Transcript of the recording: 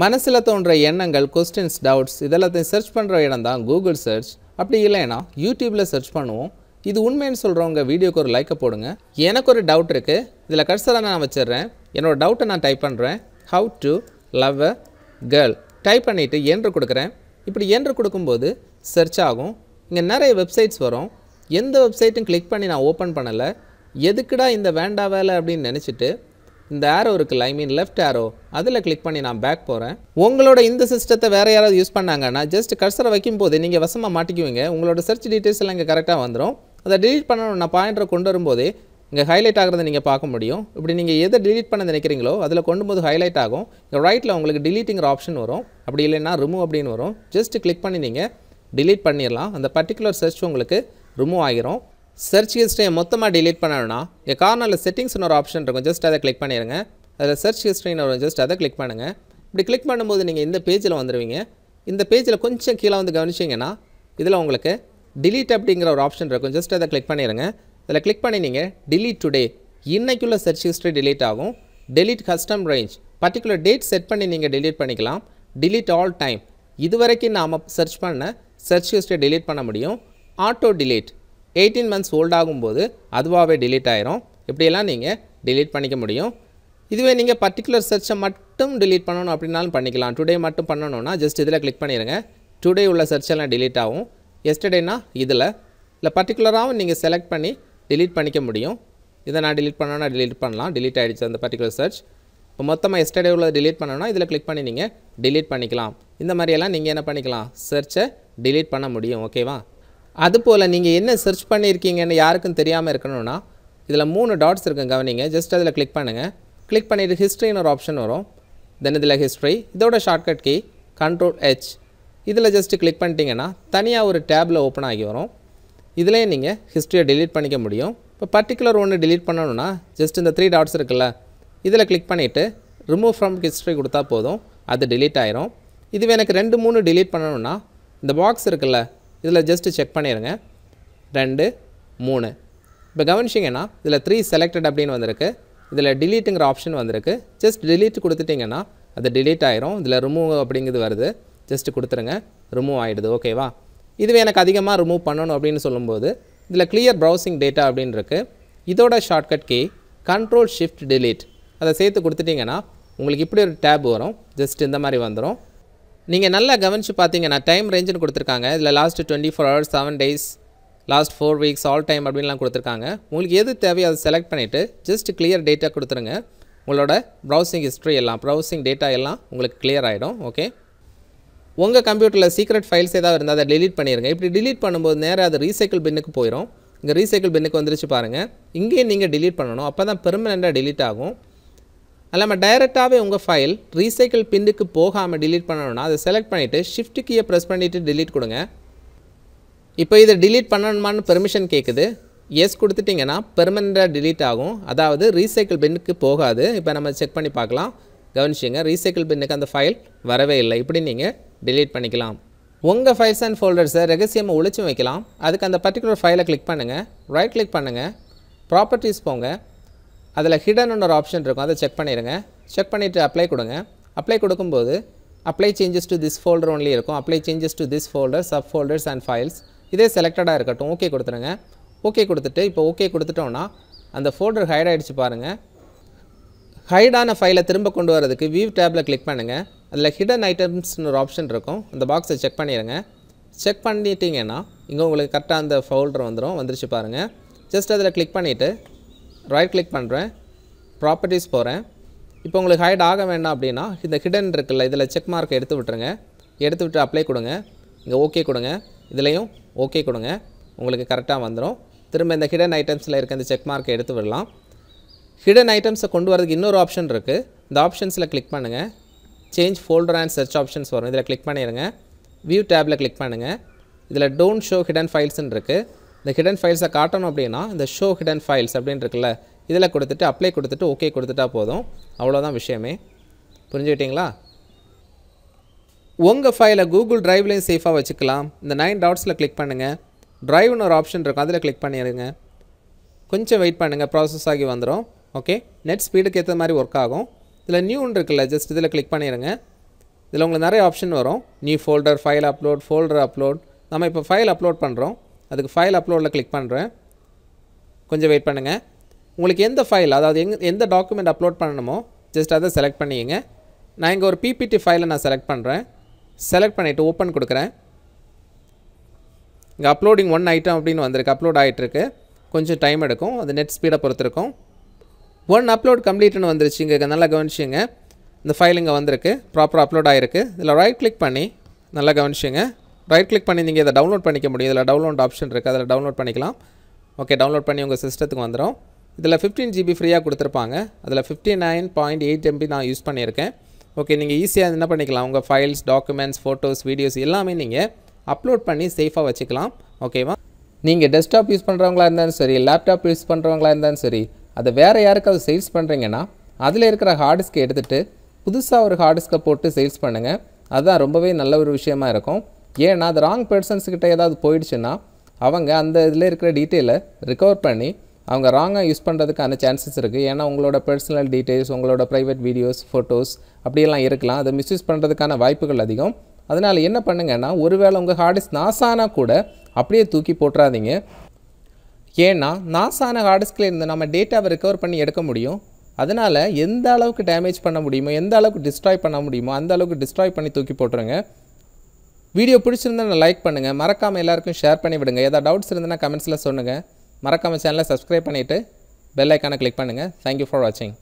மனசில் தோன்ற எண்ணங்கள் கொஸ்டின்ஸ் டவுட்ஸ் இதெல்லாத்தையும் சர்ச் பண்ணுற இடம் தான் கூகுள் சர்ச் அப்படி இல்லைன்னா யூடியூப்பில் சர்ச் பண்ணுவோம் இது உண்மைன்னு சொல்கிறவங்க வீடியோக்கு ஒரு லைக்கை போடுங்க எனக்கு ஒரு டவுட் இருக்குது இதில் கடைசியாக நான் வச்சிடுறேன் என்னோடய டவுட்டை நான் டைப் பண்ணுறேன் how to love a girl type பண்ணிவிட்டு என்று கொடுக்குறேன் இப்படி என்று கொடுக்கும்போது சர்ச் ஆகும் இங்கே நிறைய வெப்சைட்ஸ் வரும் எந்த வெப்சைட்டும் கிளிக் பண்ணி நான் ஓப்பன் பண்ணலை எதுக்குடா இந்த வேண்டா வேலை அப்படின்னு நினச்சிட்டு இந்த ஆரோ இருக்குல்ல ஐ மீன் லெஃப்ட் ஆரோ அதில் கிளிக் பண்ணி நான் பேக் போகிறேன் உங்களோட இந்த சிஸ்டத்தை வேறு யாராவது யூஸ் பண்ணாங்கன்னா ஜஸ்ட் கர்சரை வைக்கும் போது நீங்கள் வசமாக மாட்டிக்குவீங்க உங்களோட சர்ச் டீட்டெயில்ஸ் எல்லாம் இங்கே கரெக்டாக வந்துடும் அதை டிலீட் பண்ணணும் நான் பாயிண்டரை கொண்டு வரும்போது இங்கே ஹைலைட் ஆகிறத நீங்கள் பார்க்க முடியும் இப்படி நீங்கள் எதை டிலீட் பண்ண நினைக்கிறீங்களோ அதில் கொண்டு போது ஹைலைட் ஆகும் இங்கே ரைட்டில் உங்களுக்கு டிலீட்டிங்கிற ஆப்ஷன் வரும் அப்படி இல்லைன்னா ரிமூவ் அப்படின்னு வரும் ஜஸ்ட் கிளிக் பண்ணி நீங்கள் டிலீட் பண்ணிடலாம் அந்த பர்டிகுலர் சர்ச் உங்களுக்கு ரிமூவ் ஆகிரும் சர்ச் ஹிஸ்ட்ரியை மொத்தமாக டிலீட் பண்ணணும்னா இங்கே கார்னரில் செட்டிங்ஸ்னு ஒரு ஆப்ஷன் இருக்கும் ஜஸ்ட் அதை கிளிக் பண்ணிடுங்க அதில் சர்ச் ஹிஸ்ட்ரின்னு ஒரு ஜஸ்ட் அதை கிளிக் பண்ணுங்கள் இப்படி கிளிக் பண்ணும்போது நீங்கள் இந்த பேஜில் வந்துடுவீங்க இந்த பேஜில் கொஞ்சம் கீழே வந்து கவனிச்சிங்கன்னா இதில் உங்களுக்கு டிலீட் அப்படிங்கிற ஒரு ஆப்ஷன் இருக்கும் ஜஸ்ட் அதை கிளிக் பண்ணிடுங்க அதில் கிளிக் பண்ணி நீங்கள் டிலீட் டுடே இன்றைக்குள்ள சர்ச் ஹிஸ்ட்ரி டிலீட் ஆகும் delete custom range particular date set பண்ணி நீங்கள் டிலீட் பண்ணிக்கலாம் டிலீட் ஆல் டைம் இதுவரைக்கும் நாம் சர்ச் பண்ண சர்ச் ஹிஸ்ட்ரி டிலீட் பண்ண முடியும் auto delete eighteen months old ஆகும்போது அதுவாகவே டிலீட் ஆகிரும் இப்படியெல்லாம் நீங்கள் டிலீட் பண்ணிக்க முடியும் இதுவே நீங்கள் பர்டிகுலர் சர்ச்சை மட்டும் டிலீட் பண்ணணும் அப்படின்னாலும் பண்ணிக்கலாம் டுடே மட்டும் பண்ணணும்னா ஜஸ்ட் இதில் கிளிக் பண்ணிடுங்க டுடே உள்ள சர்ச்செல்லாம் டிலீட் ஆகும் எஸ்டர்டேனா இதில் இல்லை பர்டிகுலராகவும் நீங்கள் செலக்ட் பண்ணி டிலீட் பண்ணிக்க முடியும் இதை நான் டிலீட் பண்ணோன்னா டிலீட் பண்ணலாம் டிலீட் ஆகிடுச்சு அந்த பர்டிகுலர் சர்ச் இப்போ மொத்தமாக எஸ்டர்டே உள்ளதை டிலீட் பண்ணணும்னா இதில் கிளிக் பண்ணி நீங்கள் டிலீட் பண்ணிக்கலாம் இந்த மாதிரியெல்லாம் நீங்கள் என்ன பண்ணிக்கலாம் சர்ச்சை டிலீட் பண்ண முடியும் ஓகேவா அதுபோல் நீங்கள் என்ன சர்ச் பண்ணியிருக்கீங்கன்னு யாருக்கும் தெரியாமல் இருக்கணும்னா இதில் மூணு டாட்ஸ் இருக்கும் கவனிங்க ஜஸ்ட் அதில் கிளிக் பண்ணுங்கள் கிளிக் பண்ணிவிட்டு ஹிஸ்ட்ரின்னு ஒரு ஆப்ஷன் வரும் தென் இதில் ஹிஸ்ட்ரி இதோட ஷார்ட்கட் கீ கண்ட்ரோல் ஹெச் இதில் ஜஸ்ட்டு கிளிக் பண்ணிட்டீங்கன்னா தனியாக ஒரு டேப்பில் ஓப்பன் ஆகி வரும் இதிலே நீங்கள் ஹிஸ்ட்ரியை டிலீட் பண்ணிக்க முடியும் இப்போ பர்டிகுலர் ஒன்று டிலீட் பண்ணணுன்னா ஜஸ்ட் இந்த த்ரீ டாட்ஸ் இருக்குல்ல இதில் கிளிக் பண்ணிவிட்டு ரிமூவ் ஃப்ரம் ஹிஸ்ட்ரி கொடுத்தா போதும் அது டிலீட் ஆயிரும் இதுவே எனக்கு ரெண்டு மூணு டிலீட் பண்ணணுன்னா இந்த பாக்ஸ் இருக்குல்ல இதில் ஜஸ்ட்டு செக் பண்ணிடுங்க ரெண்டு மூணு இப்போ கவனிச்சிங்கன்னா இதில் த்ரீ செலக்டட் அப்படின்னு வந்திருக்கு இதில் டிலீட்டுங்கிற ஆப்ஷன் வந்திருக்கு ஜஸ்ட் டிலீட் கொடுத்துட்டிங்கன்னா அது டிலீட் ஆயிரும் இதில் ரிமூவ் அப்படிங்கிறது வருது ஜஸ்ட்டு கொடுத்துருங்க ரிமூவ் ஆகிடுது ஓகேவா இதுவே எனக்கு அதிகமாக ரிமூவ் பண்ணணும் அப்படின்னு சொல்லும்போது இதில் கிளியர் ப்ரௌசிங் டேட்டா அப்படின்னு இருக்குது இதோட shortcut key control shift delete அதை சேர்த்து கொடுத்துட்டிங்கன்னா உங்களுக்கு இப்படி ஒரு டேப் வரும் ஜஸ்ட் இந்த மாதிரி வந்துடும் நீங்கள் நல்லா கவனித்து பார்த்தீங்கன்னா டைம் ரேஞ்சுன்னு கொடுத்துருக்காங்க இதில் last twenty four hours seven days last four weeks all time அப்படின்லாம் கொடுத்துருக்காங்க உங்களுக்கு எது தேவையோ அதை செலக்ட் பண்ணிவிட்டு ஜஸ்ட் கிளியர் டேட்டா கொடுத்துருங்க உங்களோட ப்ரௌசிங் ஹிஸ்ட்ரி எல்லாம் ப்ரௌசிங் டேட்டா எல்லாம் உங்களுக்கு கிளியர் ஆகிடும் ஓகே உங்கள் கம்ப்யூட்டரில் சீக்ரெட் ஃபைல்ஸ் ஏதாவது இருந்தால் அதை டெலீட் பண்ணிடுங்க இப்படி டிலீட் பண்ணும்போது நேராக அது ரீசைக்கிள் பின்னுக்கு போயிடும் இங்கே ரீசைக்கிள் பின்னுக்கு வந்துருச்சு பாருங்கள் இங்கேயே நீங்கள் டிலீட் பண்ணணும் அப்போ தான் பெர்மனெண்ட்டாக டிலீட் ஆகும் அல்லாமல் டைரெக்டாகவே உங்கள் ஃபைல் ரீசைக்கிள் பின்னுக்கு போகாமல் டிலீட் பண்ணணும்னா அதை செலக்ட் பண்ணிவிட்டு ஷிஃப்ட் கீயை ப்ரெஸ் பண்ணிவிட்டு டிலீட் கொடுங்க இப்போ இதை டிலீட் பண்ணணுமான்னு பெர்மிஷன் கேட்குது எஸ் கொடுத்துட்டிங்கன்னா பெர்மனண்டாக டிலீட் ஆகும் அதாவது ரீசைக்கிள் பின்னுக்கு போகாது இப்போ நம்ம செக் பண்ணி பார்க்கலாம் கவனிச்சிங்க ரீசைக்கிள் பின்னுக்கு அந்த ஃபைல் வரவே இல்லை இப்படி நீங்கள் டிலீட் பண்ணிக்கலாம் உங்கள் ஃபைல்ஸ் அண்ட் ஃபோல்டர்ஸை ரகசியமாக ஒழிச்சும் வைக்கலாம் அதுக்கு அந்த பர்டிகுலர் ஃபைலை கிளிக் பண்ணுங்கள் ரைட் கிளிக் பண்ணுங்கள் ப்ராப்பர்ட்டிஸ் போங்க அதில் ஹிடன் ஒரு ஆப்ஷன் இருக்கும் அதை செக் பண்ணிடுங்க செக் பண்ணிவிட்டு அப்ளை கொடுங்க அப்ளை கொடுக்கும்போது apply changes to this folder only இருக்கும் apply changes to this folder sub folders and files இதே செலக்டடாக இருக்கட்டும் ஓகே கொடுத்துருங்க ஓகே கொடுத்துட்டு இப்போ ஓகே கொடுத்துட்டோன்னா அந்த ஃபோல்டர் ஹைட் ஆகிடுச்சு பாருங்கள் ஹைடான ஃபைலை திரும்ப கொண்டு வரதுக்கு வியூ டேப்பில் கிளிக் பண்ணுங்கள் அதில் ஹிடன் ஐட்டம்ஸ்னு ஒரு ஆப்ஷன் இருக்கும் அந்த பாக்ஸை செக் பண்ணிடுங்க செக் பண்ணிட்டீங்கன்னா இங்கே உங்களுக்கு கரெக்டாக அந்த ஃபோல்டர் வந்துடும் வந்துருச்சு பாருங்கள் ஜஸ்ட் அதில் கிளிக் பண்ணிவிட்டு ரைட் கிளிக் பண்ணுறேன் ப்ராப்பர்ட்டிஸ் போகிறேன் இப்போ உங்களுக்கு ஹைட் ஆக வேண்டாம் அப்படின்னா இந்த ஹிடன் இருக்குல்ல இதில் செக் மார்க் எடுத்து விட்டுருங்க எடுத்து விட்டு அப்ளை கொடுங்க இங்கே ஓகே கொடுங்க இதுலேயும் ஓகே கொடுங்க உங்களுக்கு கரெக்டாக வந்துடும் திரும்ப இந்த ஹிடன் ஐட்டம்ஸில் இருக்க இந்த செக் மார்க்கை எடுத்து விடலாம் ஹிடன் ஐட்டம்ஸை கொண்டு வரதுக்கு இன்னொரு ஆப்ஷன் இருக்குது இந்த ஆப்ஷன்ஸில் கிளிக் பண்ணுங்கள் change folder and search options வரும் இதில் கிளிக் பண்ணிடுங்க வியூ டேப்பில் கிளிக் பண்ணுங்கள் இதில் டோன்ட் ஷோ ஹிடன் ஃபைல்ஸ்ன்னு இருக்குது இந்த ஹிடன் ஃபைல்ஸை காட்டணும் அப்படின்னா இந்த ஷோ ஹிடன் ஃபைல்ஸ் அப்படின்னு இருக்குல்ல இதில் கொடுத்துட்டு அப்ளை கொடுத்துட்டு ஓகே கொடுத்துட்டா போதும் அவ்வளோதான் விஷயமே புரிஞ்சுக்கிட்டிங்களா உங்கள் ஃபைலை கூகுள் ட்ரைவ்லேயும் சேஃபாக வச்சுக்கலாம் இந்த நைன் டாட்ஸில் கிளிக் பண்ணுங்கள் ட்ரைவ்னு ஒரு ஆப்ஷன் இருக்கும் அதில் கிளிக் பண்ணிடுங்க கொஞ்சம் வெயிட் பண்ணுங்கள் ப்ராசஸ் ஆகி வந்துடும் ஓகே நெட் ஸ்பீடுக்கு ஏற்ற மாதிரி ஒர்க் ஆகும் இதில் நியூன்னு இருக்குல்ல ஜஸ்ட் இதில் கிளிக் பண்ணிடுங்க இதில் உங்களுக்கு நிறைய ஆப்ஷன் வரும் new folder file upload folder upload நம்ம இப்போ ஃபைல் அப்லோட் பண்ணுறோம் அதுக்கு ஃபைல் அப்லோடில் கிளிக் பண்ணுறேன் கொஞ்சம் வெயிட் பண்ணுங்கள் உங்களுக்கு எந்த ஃபைல் அதாவது எங் எந்த டாக்குமெண்ட் அப்லோட் பண்ணணுமோ ஜஸ்ட் அதை செலக்ட் பண்ணிக்கங்க நான் இங்கே ஒரு பிபிடி ஃபைலை நான் செலக்ட் பண்ணுறேன் செலக்ட் பண்ணிவிட்டு ஓப்பன் கொடுக்குறேன் இங்கே அப்லோடிங் ஒன் ஐட்டம் அப்படின்னு வந்திருக்கு அப்லோட் ஆகிட்டுருக்கு கொஞ்சம் டைம் எடுக்கும் அது நெட் ஸ்பீடை பொறுத்துருக்கும் ஒன் அப்லோட் கம்ப்ளீட்னு வந்துருச்சு இங்கே நல்லா கவனிச்சிங்க இந்த ஃபைல் இங்கே வந்திருக்கு ப்ராப்பராக அப்லோட் ஆகிருக்கு இதில் ரைட் கிளிக் பண்ணி நல்லா கவனிச்சிங்க ரைட் கிளிக் பண்ணி நீங்கள் இதை டவுன்லோட் பண்ணிக்க முடியும் இதில் டவுன்லோட் ஆப்ஷன் இருக்குது அதில் டவுன்லோட் பண்ணிக்கலாம் ஓகே டவுன்லோட் பண்ணி உங்கள் சிஸ்டத்துக்கு வந்துடும் இதில் ஃபிஃப்டீன் ஜிபி ஃப்ரீயாக கொடுத்துருப்பாங்க அதில் fifty nine point eight MB நான் யூஸ் பண்ணியிருக்கேன் ஓகே நீங்கள் ஈஸியாக என்ன பண்ணிக்கலாம் உங்கள் ஃபைல்ஸ் டாக்குமெண்ட்ஸ் ஃபோட்டோஸ் வீடியோஸ் எல்லாமே நீங்கள் அப்லோட் பண்ணி சேஃபாக வச்சுக்கலாம் ஓகேவா நீங்கள் டெஸ்க்டாப் யூஸ் பண்ணுறவங்களா இருந்தாலும் சரி லேப்டாப் யூஸ் பண்ணுறவங்களா இருந்தாலும் சரி அதை வேறு யாருக்காவது சேல்ஸ் பண்ணுறீங்கன்னா அதில் இருக்கிற ஹார்ட் எடுத்துகிட்டு புதுசாக ஒரு ஹார்ட் போட்டு சேல்ஸ் பண்ணுங்கள் அதுதான் ரொம்பவே நல்ல ஒரு விஷயமா இருக்கும் ஏன்னா அது ராங் பர்சன்ஸ்கிட்ட ஏதாவது போயிடுச்சுன்னா அவங்க அந்த இதில் இருக்கிற டீட்டெயிலை ரிகவர் பண்ணி அவங்க ராங்காக யூஸ் பண்ணுறதுக்கான சான்சஸ் இருக்குது ஏன்னா உங்களோட பர்சனல் டீட்டெயில்ஸ் உங்களோட ப்ரைவேட் வீடியோஸ் ஃபோட்டோஸ் அப்படியெல்லாம் இருக்கலாம் அதை மிஸ்யூஸ் பண்ணுறதுக்கான வாய்ப்புகள் அதிகம் அதனால் என்ன பண்ணுங்கன்னா ஒருவேளை உங்கள் ஹார்டிஸ்க் நாசானா கூட அப்படியே தூக்கி போட்டுறாதீங்க ஏன்னா நாசான ஹார்டிஸ்கில் இருந்து நம்ம டேட்டாவை ரிகவர் பண்ணி எடுக்க முடியும் அதனால் எந்த அளவுக்கு டேமேஜ் பண்ண முடியுமோ எந்த அளவுக்கு டிஸ்ட்ராய் பண்ண முடியுமோ அந்த அளவுக்கு டிஸ்ட்ராய் பண்ணி தூக்கி போட்டுருங்க வீடியோ பிடிச்சிருந்தா லைக் பண்ணுங்கள் மறக்காமல் எல்லாருக்கும் ஷேர் பண்ணி விடுங்க ஏதாவது டவுட்ஸ் இருந்தால் கமெண்ட்ஸில் சொல்லுங்கள் மறக்காமல் சேனலை சப்ஸ்கிரைப் பண்ணிவிட்டு பெல்லைக்கான கிளிக் பண்ணுங்கள் தேங்க்யூ ஃபார் வாட்சிங்